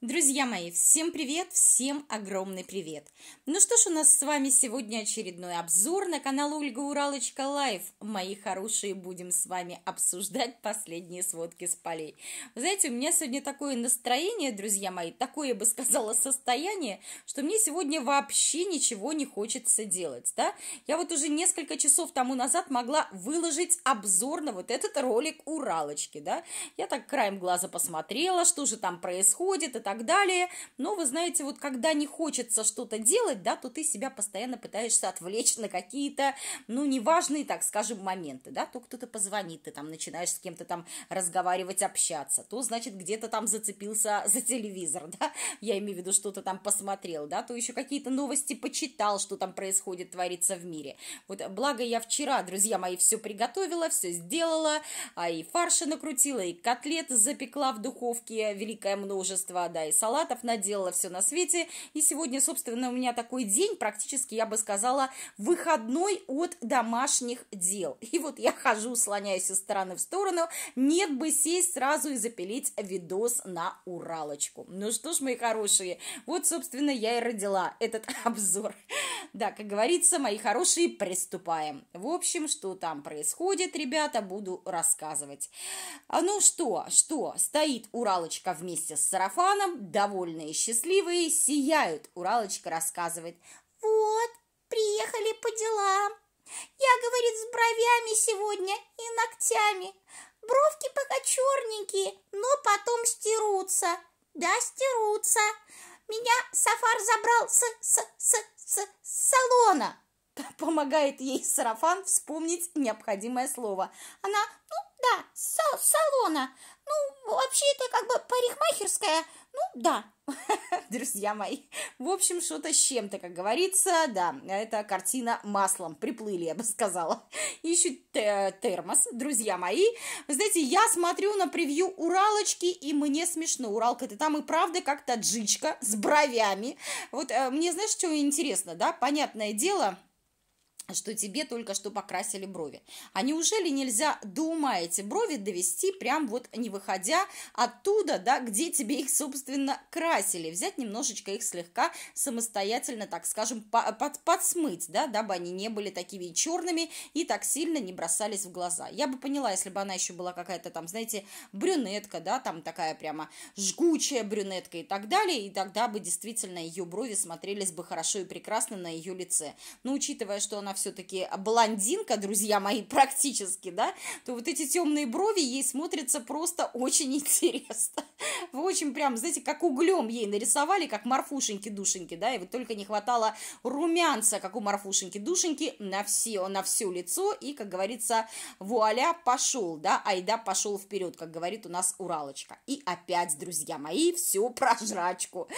Друзья мои, всем привет, всем огромный привет! Ну что ж, у нас с вами сегодня очередной обзор на канал Ольга Уралочка Лайв. Мои хорошие, будем с вами обсуждать последние сводки с полей. знаете, у меня сегодня такое настроение, друзья мои, такое, я бы сказала, состояние, что мне сегодня вообще ничего не хочется делать, да? Я вот уже несколько часов тому назад могла выложить обзор на вот этот ролик Уралочки, да? Я так краем глаза посмотрела, что же там происходит это так далее. Но вы знаете, вот когда не хочется что-то делать, да, то ты себя постоянно пытаешься отвлечь на какие-то, ну, неважные, так скажем, моменты, да, то кто-то позвонит, ты там начинаешь с кем-то там разговаривать, общаться, то, значит, где-то там зацепился за телевизор, да, я имею в виду, что-то там посмотрел, да, то еще какие-то новости почитал, что там происходит, творится в мире. Вот, благо, я вчера, друзья мои, все приготовила, все сделала, а и фарша накрутила, и котлет запекла в духовке великое множество, да, да, и салатов наделала все на свете. И сегодня, собственно, у меня такой день, практически, я бы сказала, выходной от домашних дел. И вот я хожу, слоняюсь из стороны в сторону, нет бы сесть сразу и запилить видос на Уралочку. Ну что ж, мои хорошие, вот, собственно, я и родила этот обзор. Да, как говорится, мои хорошие, приступаем. В общем, что там происходит, ребята, буду рассказывать. А ну что, что, стоит Уралочка вместе с сарафаном, довольные и счастливые, сияют, Уралочка рассказывает. Вот, приехали по делам. Я, говорит, с бровями сегодня и ногтями. Бровки пока черненькие, но потом стерутся. Да, стерутся. Меня Сафар забрал с, с, с, с, с салона. Помогает ей сарафан вспомнить необходимое слово. Она, ну, да, сал салона. Ну, вообще это как бы парикмахерская. Ну, да, друзья мои. В общем, что-то с чем-то, как говорится. Да, это картина маслом. Приплыли, я бы сказала. Ищут термос, друзья мои. Вы знаете, я смотрю на превью Уралочки, и мне смешно. Уралка, ты там и правда как то джичка с бровями. Вот э, мне, знаешь, что интересно, да? Понятное дело, что тебе только что покрасили брови. А неужели нельзя, думаете, брови довести прям вот не выходя оттуда, да, где тебе их, собственно, красили, взять немножечко их слегка самостоятельно, так скажем, под, подсмыть, да, дабы они не были такими черными и так сильно не бросались в глаза. Я бы поняла, если бы она еще была какая-то там, знаете, брюнетка, да, там такая прямо жгучая брюнетка и так далее, и тогда бы действительно ее брови смотрелись бы хорошо и прекрасно на ее лице. Но учитывая, что она все-таки блондинка, друзья мои, практически, да, то вот эти темные брови ей смотрятся просто очень интересно. Вы очень прям, знаете, как углем ей нарисовали, как Марфушеньки-душеньки, да, и вот только не хватало румянца, как у Марфушеньки-душеньки, на все, на все лицо, и, как говорится, вуаля, пошел, да, айда пошел вперед, как говорит у нас Уралочка. И опять, друзья мои, все про жрачку.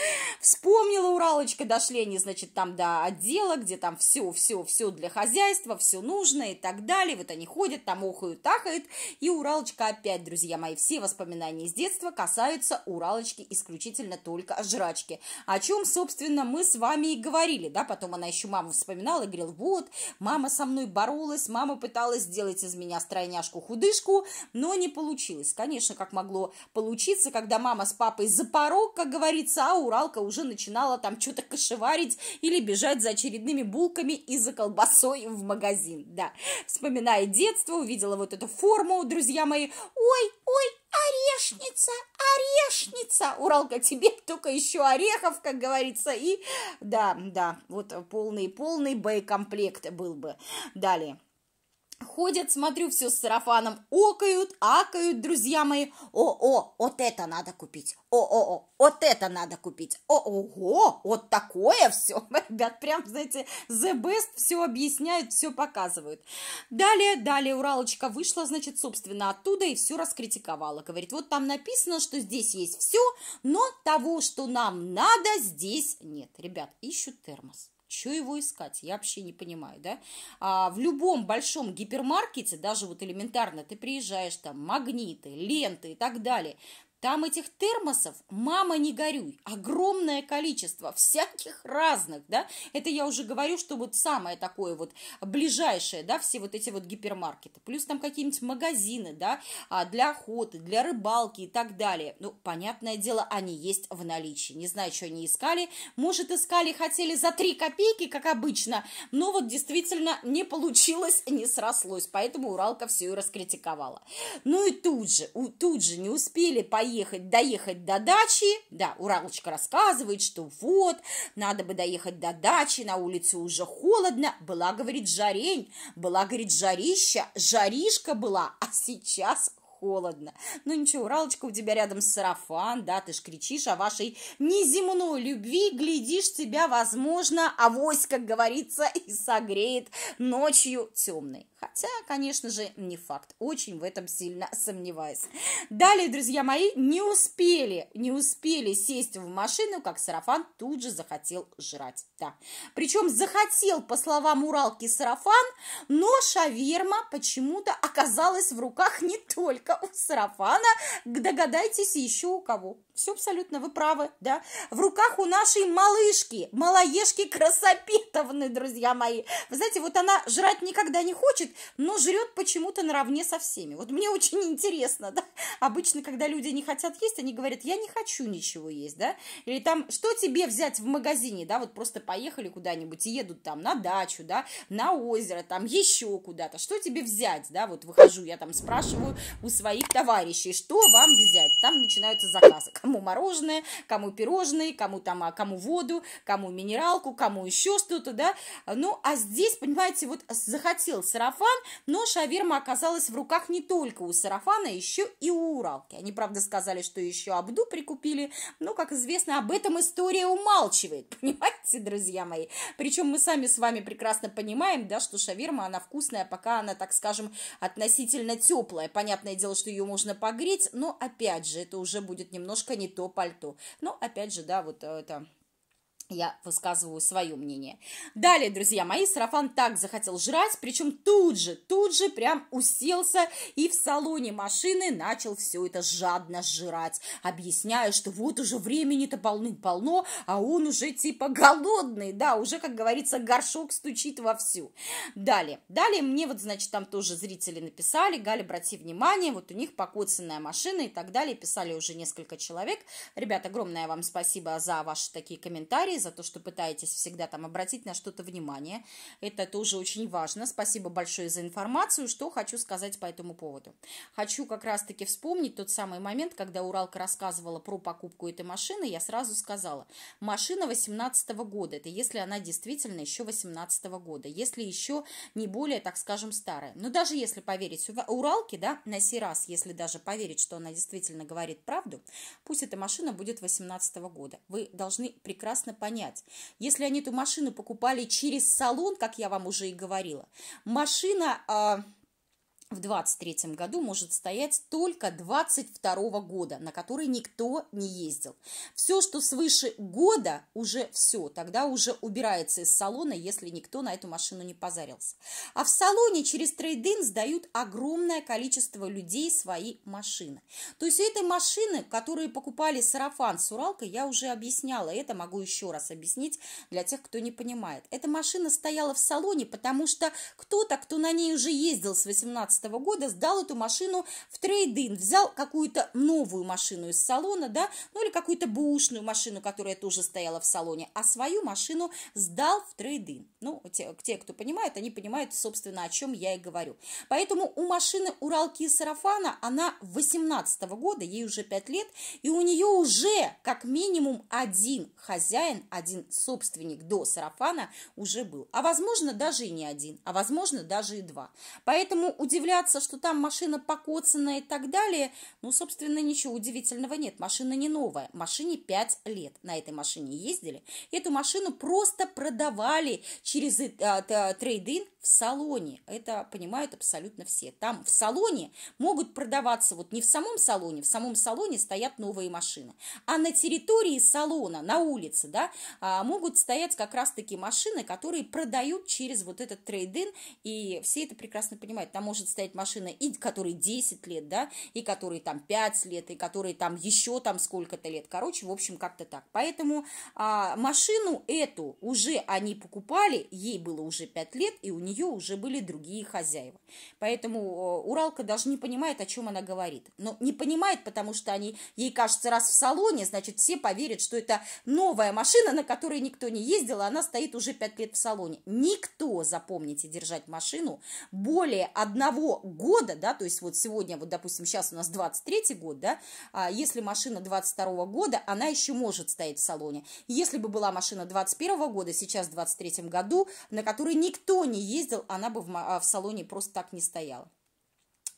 Вспомнила Уралочка, дошли они, значит, там до отдела, где там все, все, все для хозяйства, все нужное и так далее. Вот они ходят, там охают, тахают И Уралочка опять, друзья мои, все воспоминания из детства касаются Уралочки исключительно только жрачки. О чем, собственно, мы с вами и говорили, да, потом она еще маму вспоминала и говорила, вот, мама со мной боролась, мама пыталась сделать из меня стройняшку-худышку, но не получилось. Конечно, как могло получиться, когда мама с папой за порог, как говорится, а Уралка уже начинала там что-то кошеварить или бежать за очередными булками и за колбасой косой в магазин, да. Вспоминая детство, увидела вот эту форму, друзья мои. Ой, ой, орешница, орешница. Уралка, тебе только еще орехов, как говорится. И да, да, вот полный-полный боекомплект был бы. Далее. Ходят, смотрю, все с сарафаном окают, акают, друзья мои. О-о, вот это надо купить. О-о-о, вот это надо купить. О-ого, вот такое все. Ребят, прям, знаете, the best все объясняют, все показывают. Далее, далее Уралочка вышла, значит, собственно, оттуда и все раскритиковала. Говорит, вот там написано, что здесь есть все, но того, что нам надо, здесь нет. Ребят, ищут термос. Чего его искать? Я вообще не понимаю, да? А в любом большом гипермаркете, даже вот элементарно, ты приезжаешь, там, магниты, ленты и так далее, там этих термосов, мама, не горюй, огромное количество всяких разных, да, это я уже говорю, что вот самое такое вот ближайшее, да, все вот эти вот гипермаркеты, плюс там какие-нибудь магазины, да, а, для охоты, для рыбалки и так далее. Ну, понятное дело, они есть в наличии, не знаю, что они искали, может, искали, хотели за 3 копейки, как обычно, но вот действительно не получилось, не срослось, поэтому Уралка все и раскритиковала. Ну и тут же, тут же не успели поехать поехать, доехать до дачи, да, Уралочка рассказывает, что вот, надо бы доехать до дачи, на улице уже холодно, была, говорит, жарень, была, говорит, жарища, жаришка была, а сейчас холодно. Ну ничего, Уралочка, у тебя рядом сарафан, да, ты ж кричишь о вашей неземной любви, глядишь, тебя, возможно, авось, как говорится, и согреет ночью темной. Хотя, конечно же, не факт. Очень в этом сильно сомневаюсь. Далее, друзья мои, не успели, не успели сесть в машину, как сарафан тут же захотел жрать. Да. Причем захотел, по словам Уралки, сарафан, но шаверма почему-то оказалась в руках не только у сарафана, догадайтесь, еще у кого все абсолютно, вы правы, да. В руках у нашей малышки, малоежки Красопетовны, друзья мои. Вы знаете, вот она жрать никогда не хочет, но жрет почему-то наравне со всеми. Вот мне очень интересно, да. Обычно, когда люди не хотят есть, они говорят, я не хочу ничего есть, да. Или там, что тебе взять в магазине, да, вот просто поехали куда-нибудь и едут там на дачу, да, на озеро, там еще куда-то. Что тебе взять, да, вот выхожу, я там спрашиваю у своих товарищей, что вам взять. Там начинаются заказы кому мороженое, кому пирожные, кому там, а кому воду, кому минералку, кому еще что-то, да. Ну, а здесь, понимаете, вот захотел сарафан, но шаверма оказалась в руках не только у сарафана, еще и у Уралки. Они, правда, сказали, что еще Абду прикупили, но, ну, как известно, об этом история умалчивает, понимаете, друзья мои. Причем мы сами с вами прекрасно понимаем, да, что шаверма, она вкусная, пока она, так скажем, относительно теплая. Понятное дело, что ее можно погреть, но, опять же, это уже будет немножко не то пальто. Но опять же, да, вот э, это я высказываю свое мнение. Далее, друзья мои, сарафан так захотел жрать, причем тут же, тут же прям уселся и в салоне машины начал все это жадно жрать, объясняя, что вот уже времени-то полным-полно, а он уже типа голодный, да, уже, как говорится, горшок стучит вовсю. Далее, далее мне вот, значит, там тоже зрители написали, Галя, обрати внимание, вот у них покоцанная машина и так далее, писали уже несколько человек. Ребят, огромное вам спасибо за ваши такие комментарии, за то, что пытаетесь всегда там обратить на что-то внимание. Это тоже очень важно. Спасибо большое за информацию, что хочу сказать по этому поводу. Хочу как раз-таки вспомнить тот самый момент, когда Уралка рассказывала про покупку этой машины, я сразу сказала, машина 18 года, это если она действительно еще 18 года, если еще не более, так скажем, старая. Но даже если поверить Уралке, да, на сей раз, если даже поверить, что она действительно говорит правду, пусть эта машина будет 18 года. Вы должны прекрасно понять, понять. Если они эту машину покупали через салон, как я вам уже и говорила, машина... А, в 23 году может стоять только 22 года, на который никто не ездил. Все, что свыше года, уже все, тогда уже убирается из салона, если никто на эту машину не позарился. А в салоне через трейдинг сдают огромное количество людей свои машины. То есть это машины, которые покупали сарафан с Уралкой, я уже объясняла, это могу еще раз объяснить для тех, кто не понимает. Эта машина стояла в салоне, потому что кто-то, кто на ней уже ездил с 18 2015 года сдал эту машину в трейдинг, взял какую-то новую машину из салона, да, ну или какую-то бушную машину, которая тоже стояла в салоне, а свою машину сдал в трейдинг. Ну, те, те, кто понимает, они понимают, собственно, о чем я и говорю. Поэтому у машины Уралки и Сарафана она 18 года, ей уже 5 лет, и у нее уже как минимум один хозяин, один собственник до Сарафана уже был. А возможно, даже и не один, а возможно, даже и два. Поэтому удивляюсь удивляться, что там машина покоцанная и так далее, ну, собственно, ничего удивительного нет. Машина не новая. Машине 5 лет. На этой машине ездили. Эту машину просто продавали через э, э, трейдинг в салоне. Это понимают абсолютно все. Там в салоне могут продаваться, вот не в самом салоне, в самом салоне стоят новые машины. А на территории салона, на улице, да, а, могут стоять как раз-таки машины, которые продают через вот этот трейдинг. И все это прекрасно понимают. Там может стоять стоять машина, и которой 10 лет, да, и которой там 5 лет, и которой там еще там сколько-то лет. Короче, в общем, как-то так. Поэтому а, машину эту уже они покупали, ей было уже 5 лет, и у нее уже были другие хозяева. Поэтому Уралка даже не понимает, о чем она говорит. Но ну, не понимает, потому что они, ей кажется, раз в салоне, значит, все поверят, что это новая машина, на которой никто не ездил, а она стоит уже 5 лет в салоне. Никто, запомните, держать машину более одного года, да, то есть вот сегодня, вот, допустим, сейчас у нас 23 год, да, а если машина 22 -го года, она еще может стоять в салоне. Если бы была машина 21 -го года, сейчас в 23 году, на которой никто не ездил, она бы в, а, в салоне просто так не стояла.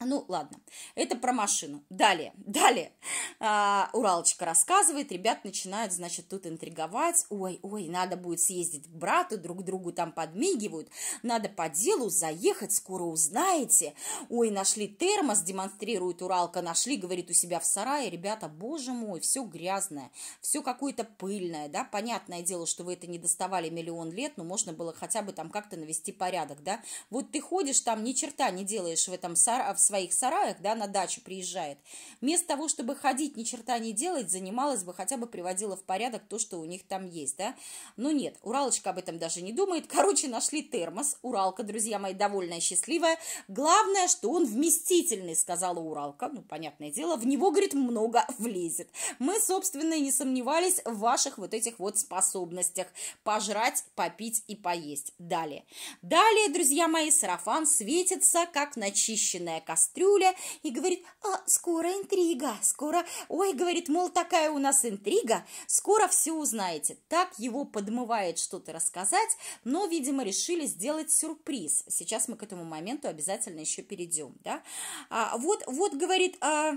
Ну, ладно, это про машину. Далее, далее. А, Уралочка рассказывает, ребят начинают, значит, тут интриговать. Ой, ой, надо будет съездить к брату, друг другу там подмигивают. Надо по делу заехать, скоро узнаете. Ой, нашли термос, демонстрирует Уралка, нашли, говорит, у себя в сарае. Ребята, боже мой, все грязное, все какое-то пыльное, да. Понятное дело, что вы это не доставали миллион лет, но можно было хотя бы там как-то навести порядок, да. Вот ты ходишь там, ни черта не делаешь в этом сарае, своих сараях, да, на дачу приезжает, вместо того, чтобы ходить, ни черта не делать, занималась бы, хотя бы приводила в порядок то, что у них там есть, да. Но ну нет, Уралочка об этом даже не думает. Короче, нашли термос. Уралка, друзья мои, довольная, счастливая. Главное, что он вместительный, сказала Уралка. Ну, понятное дело, в него, говорит, много влезет. Мы, собственно, и не сомневались в ваших вот этих вот способностях пожрать, попить и поесть. Далее. Далее, друзья мои, сарафан светится, как начищенная коса кастрюля и говорит, а, скоро интрига, скоро, ой, говорит, мол, такая у нас интрига, скоро все узнаете. Так его подмывает что-то рассказать, но, видимо, решили сделать сюрприз. Сейчас мы к этому моменту обязательно еще перейдем, да. А, вот, вот, говорит, а,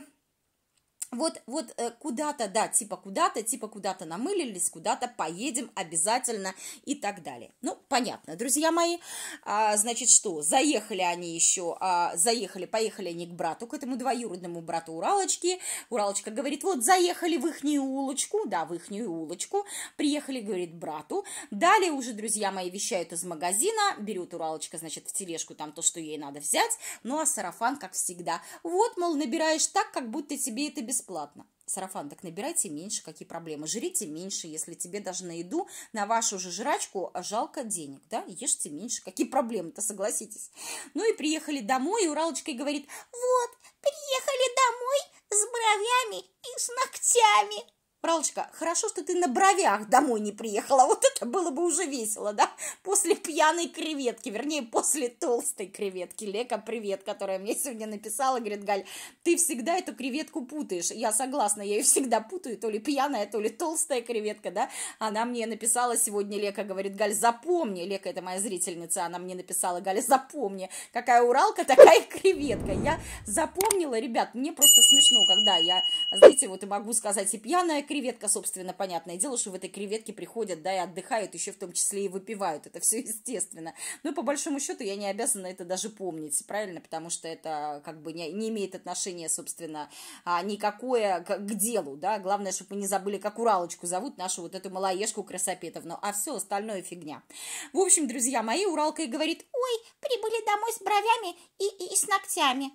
вот, вот э, куда-то, да, типа куда-то, типа куда-то намылились, куда-то поедем обязательно и так далее. Ну, понятно, друзья мои. А, значит, что, заехали они еще, а, заехали, поехали они к брату, к этому двоюродному брату Уралочки. Уралочка говорит, вот заехали в ихнюю улочку, да, в ихнюю улочку, приехали, говорит, брату. Далее уже, друзья мои, вещают из магазина, берет Уралочка, значит, в тележку там то, что ей надо взять, ну, а сарафан, как всегда. Вот, мол, набираешь так, как будто тебе это без бесплатно. Сарафан, так набирайте меньше, какие проблемы. Жрите меньше, если тебе даже на еду, на вашу же жрачку жалко денег, да, ешьте меньше. Какие проблемы-то, согласитесь. Ну и приехали домой, и Уралочка говорит, вот, приехали домой с бровями и с ногтями. Пралочка, хорошо, что ты на бровях домой не приехала. Вот это было бы уже весело, да? После пьяной креветки, вернее, после толстой креветки. Лека, привет, которая мне сегодня написала, говорит, Галь, ты всегда эту креветку путаешь. Я согласна, я ее всегда путаю, то ли пьяная, то ли толстая креветка, да? Она мне написала сегодня, Лека говорит, Галь, запомни, Лека, это моя зрительница, она мне написала, Галь, запомни, какая уралка, такая креветка. Я запомнила, ребят, мне просто смешно, когда я, знаете, вот и могу сказать и пьяная креветка, креветка, собственно, понятное дело, что в этой креветке приходят, да, и отдыхают, еще в том числе и выпивают. Это все естественно. Но ну, по большому счету я не обязана это даже помнить, правильно? Потому что это как бы не, не имеет отношения, собственно, а, никакое к, к делу, да. Главное, чтобы мы не забыли, как Уралочку зовут, нашу вот эту малоежку Красопетовну. А все остальное фигня. В общем, друзья мои, Уралка и говорит, ой, прибыли домой с бровями и, и, и с ногтями.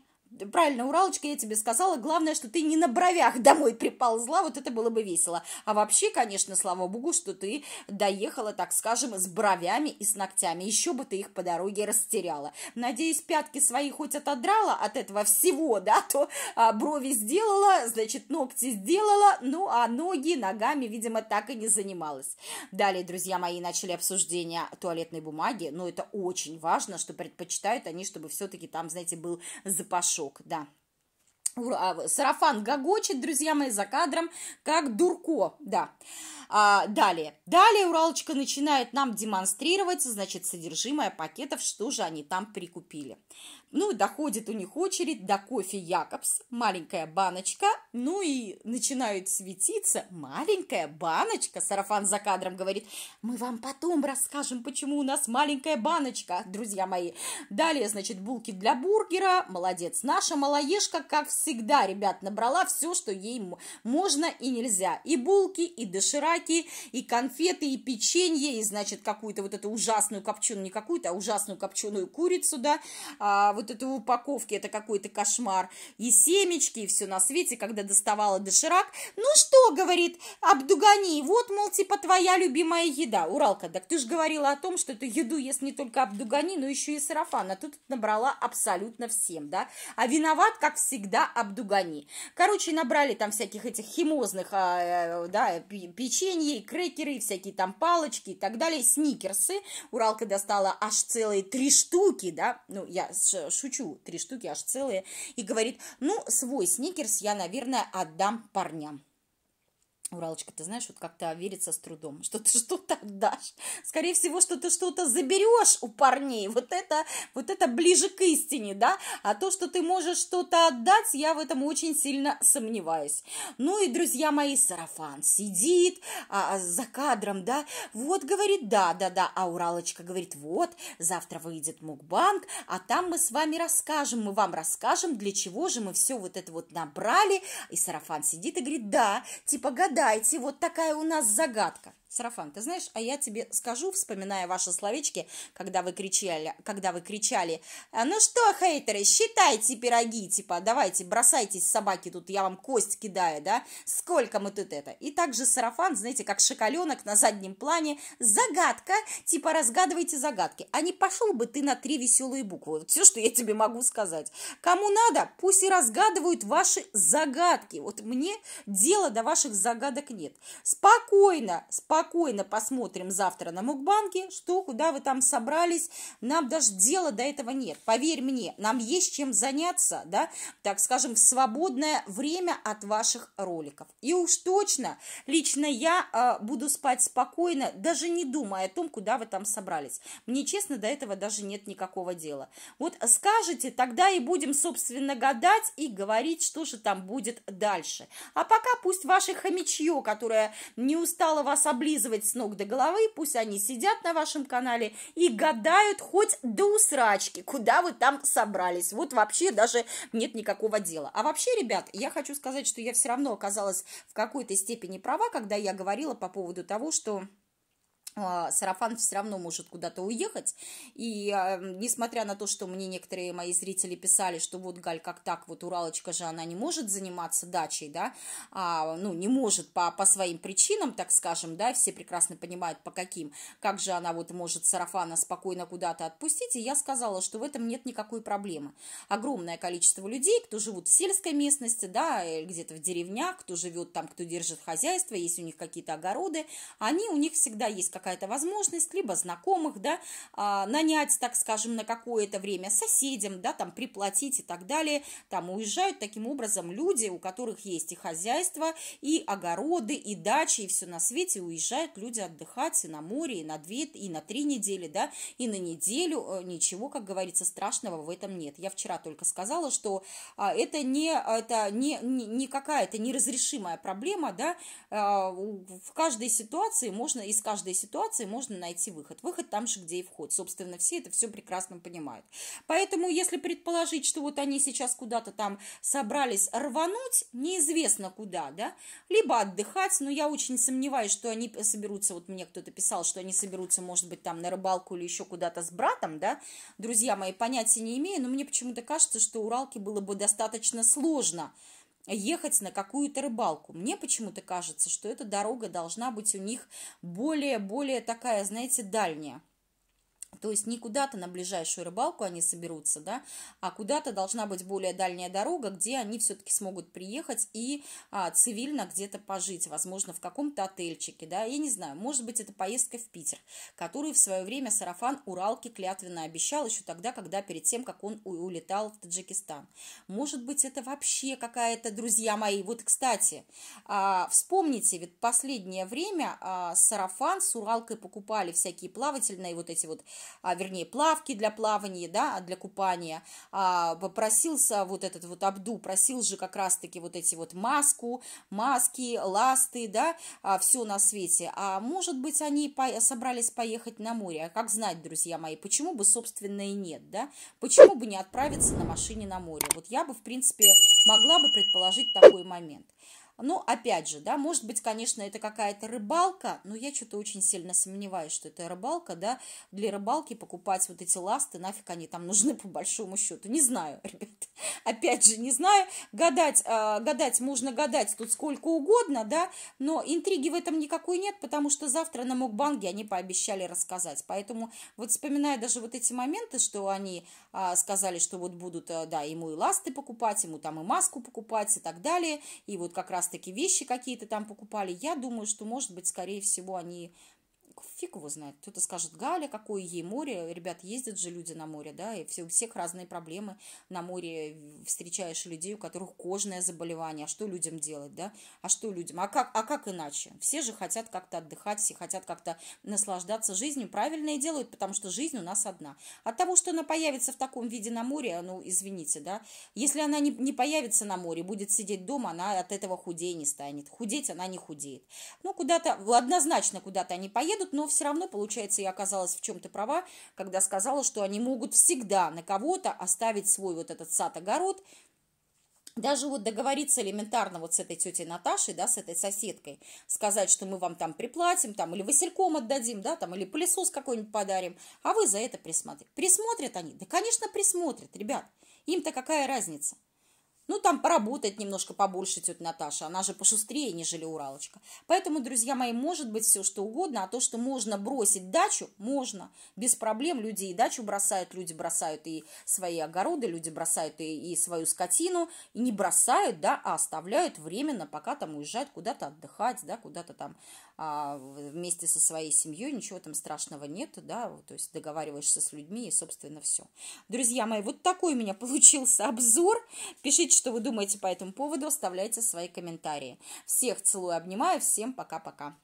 Правильно, Уралочка, я тебе сказала, главное, что ты не на бровях домой приползла, вот это было бы весело. А вообще, конечно, слава богу, что ты доехала, так скажем, с бровями и с ногтями, еще бы ты их по дороге растеряла. Надеюсь, пятки свои хоть отодрала от этого всего, да, то а, брови сделала, значит, ногти сделала, ну а ноги ногами, видимо, так и не занималась. Далее, друзья мои, начали обсуждение туалетной бумаги, но это очень важно, что предпочитают они, чтобы все-таки там, знаете, был запашок горшок, да. А, сарафан гогочет, друзья мои, за кадром, как дурко, да. А, далее. Далее Уралочка начинает нам демонстрировать, значит, содержимое пакетов, что же они там прикупили. Ну, доходит у них очередь до кофе Якобс, маленькая баночка, ну и начинают светиться, маленькая баночка, сарафан за кадром говорит, мы вам потом расскажем, почему у нас маленькая баночка, друзья мои. Далее, значит, булки для бургера, молодец, наша малоежка, как всегда, ребят, набрала все, что ей можно и нельзя, и булки, и дошираки, и конфеты, и печенье, и, значит, какую-то вот эту ужасную копченую, не какую-то, а ужасную копченую курицу, да, а, вот этой упаковки, это какой-то кошмар, и семечки, и все на свете, когда доставала доширак. Ну что, говорит Абдугани, вот, мол, типа твоя любимая еда. Уралка, так ты же говорила о том, что эту еду ест не только Абдугани, но еще и Сарафан, а тут набрала абсолютно всем, да. А виноват, как всегда, Абдугани. Короче, набрали там всяких этих химозных, а, э, да, печенье, крекеры, всякие там палочки и так далее, сникерсы. Уралка достала аж целые три штуки, да, ну, я шучу, три штуки аж целые, и говорит, ну, свой сникерс я, наверное, отдам парням. Уралочка, ты знаешь, вот как-то верится с трудом, что ты что-то отдашь. Скорее всего, что ты что-то заберешь у парней. Вот это, вот это ближе к истине, да? А то, что ты можешь что-то отдать, я в этом очень сильно сомневаюсь. Ну и, друзья мои, сарафан сидит а, а за кадром, да? Вот, говорит, да, да, да. А Уралочка говорит, вот, завтра выйдет мукбанк, а там мы с вами расскажем, мы вам расскажем, для чего же мы все вот это вот набрали. И сарафан сидит и говорит, да, типа, года угадайте, вот такая у нас загадка. Сарафан, ты знаешь, а я тебе скажу, вспоминая ваши словечки, когда вы кричали, когда вы кричали, «А ну что, хейтеры, считайте пироги, типа, давайте, бросайтесь, собаки, тут я вам кость кидаю, да, сколько мы тут это. И также сарафан, знаете, как шоколенок на заднем плане, загадка, типа, разгадывайте загадки. А не пошел бы ты на три веселые буквы, Вот все, что я тебе могу сказать. Кому надо, пусть и разгадывают ваши загадки. Вот мне дела до ваших загадок нет. Спокойно, спокойно спокойно посмотрим завтра на Мукбанке, что, куда вы там собрались, нам даже дела до этого нет, поверь мне, нам есть чем заняться, да, так скажем, в свободное время от ваших роликов. И уж точно, лично я э, буду спать спокойно, даже не думая о том, куда вы там собрались. Мне, честно, до этого даже нет никакого дела. Вот скажете, тогда и будем, собственно, гадать и говорить, что же там будет дальше. А пока пусть ваше хомячье, которое не устало вас облизывать, облизывать с ног до головы, пусть они сидят на вашем канале и гадают хоть до усрачки, куда вы там собрались. Вот вообще даже нет никакого дела. А вообще, ребят, я хочу сказать, что я все равно оказалась в какой-то степени права, когда я говорила по поводу того, что а, сарафан все равно может куда-то уехать. И а, несмотря на то, что мне некоторые мои зрители писали, что вот Галь, как так, вот Уралочка же, она не может заниматься дачей, да, а, ну, не может по, по своим причинам, так скажем, да, все прекрасно понимают, по каким, как же она вот может сарафана спокойно куда-то отпустить, и я сказала, что в этом нет никакой проблемы. Огромное количество людей, кто живут в сельской местности, да, э, где-то в деревнях, кто живет там, кто держит хозяйство, есть у них какие-то огороды, они, у них всегда есть как какая-то возможность, либо знакомых, да, а, нанять, так скажем, на какое-то время соседям, да, там приплатить и так далее, там уезжают таким образом люди, у которых есть и хозяйство, и огороды, и дачи, и все на свете, уезжают люди отдыхать и на море, и на две, и на три недели, да, и на неделю, э, ничего, как говорится, страшного в этом нет. Я вчера только сказала, что а, это не, это не, не, какая-то неразрешимая проблема, да, а, в каждой ситуации можно, из каждой ситуации ситуации можно найти выход. Выход там же, где и вход. Собственно, все это все прекрасно понимают. Поэтому, если предположить, что вот они сейчас куда-то там собрались рвануть, неизвестно куда, да, либо отдыхать, но я очень сомневаюсь, что они соберутся, вот мне кто-то писал, что они соберутся, может быть, там на рыбалку или еще куда-то с братом, да, друзья мои, понятия не имею, но мне почему-то кажется, что Уралке было бы достаточно сложно – ехать на какую-то рыбалку. Мне почему-то кажется, что эта дорога должна быть у них более-более такая, знаете, дальняя. То есть не куда-то на ближайшую рыбалку они соберутся, да, а куда-то должна быть более дальняя дорога, где они все-таки смогут приехать и а, цивильно где-то пожить, возможно, в каком-то отельчике, да, я не знаю, может быть, это поездка в Питер, которую в свое время Сарафан Уралки клятвенно обещал еще тогда, когда перед тем, как он улетал в Таджикистан. Может быть, это вообще какая-то, друзья мои, вот, кстати, а, вспомните, ведь последнее время а, Сарафан с Уралкой покупали всякие плавательные вот эти вот а, вернее, плавки для плавания, да, для купания, а, просился вот этот вот Абду, просил же как раз-таки вот эти вот маску, маски, ласты, да, а, все на свете, а может быть, они по собрались поехать на море, а как знать, друзья мои, почему бы, собственно, и нет, да, почему бы не отправиться на машине на море, вот я бы, в принципе, могла бы предположить такой момент. Ну, опять же, да, может быть, конечно, это какая-то рыбалка, но я что-то очень сильно сомневаюсь, что это рыбалка, да, для рыбалки покупать вот эти ласты, нафиг они там нужны по большому счету, не знаю, ребят, опять же, не знаю, гадать, э, гадать можно гадать тут сколько угодно, да, но интриги в этом никакой нет, потому что завтра на мукбанге они пообещали рассказать, поэтому вот вспоминая даже вот эти моменты, что они э, сказали, что вот будут, э, да, ему и ласты покупать, ему там и маску покупать и так далее, и вот как раз раз-таки вещи какие-то там покупали. Я думаю, что, может быть, скорее всего, они фиг его знает. Кто-то скажет, Галя, какое ей море. Ребят, ездят же люди на море, да, и все, у всех разные проблемы. На море встречаешь людей, у которых кожное заболевание. А что людям делать, да? А что людям? А как, а как иначе? Все же хотят как-то отдыхать, все хотят как-то наслаждаться жизнью. Правильно и делают, потому что жизнь у нас одна. От того, что она появится в таком виде на море, ну, извините, да, если она не, не появится на море, будет сидеть дома, она от этого худее не станет. Худеть она не худеет. Ну, куда-то, однозначно куда-то они поедут, но все равно, получается, я оказалась в чем-то права, когда сказала, что они могут всегда на кого-то оставить свой вот этот сад-огород, даже вот договориться элементарно вот с этой тетей Наташей, да, с этой соседкой, сказать, что мы вам там приплатим, там, или васильком отдадим, да, там, или пылесос какой-нибудь подарим, а вы за это присмотрите. Присмотрят они? Да, конечно, присмотрят, ребят. Им-то какая разница? Ну, там поработать немножко побольше тетя Наташа, она же пошустрее, нежели Уралочка. Поэтому, друзья мои, может быть все что угодно, а то, что можно бросить дачу, можно. Без проблем люди и дачу бросают, люди бросают и свои огороды, люди бросают и, и свою скотину, и не бросают, да, а оставляют временно, пока там уезжают куда-то отдыхать, да, куда-то там а, вместе со своей семьей, ничего там страшного нету, да, то есть договариваешься с людьми и, собственно, все. Друзья мои, вот такой у меня получился обзор. Пишите, что вы думаете по этому поводу, оставляйте свои комментарии. Всех целую, обнимаю, всем пока-пока.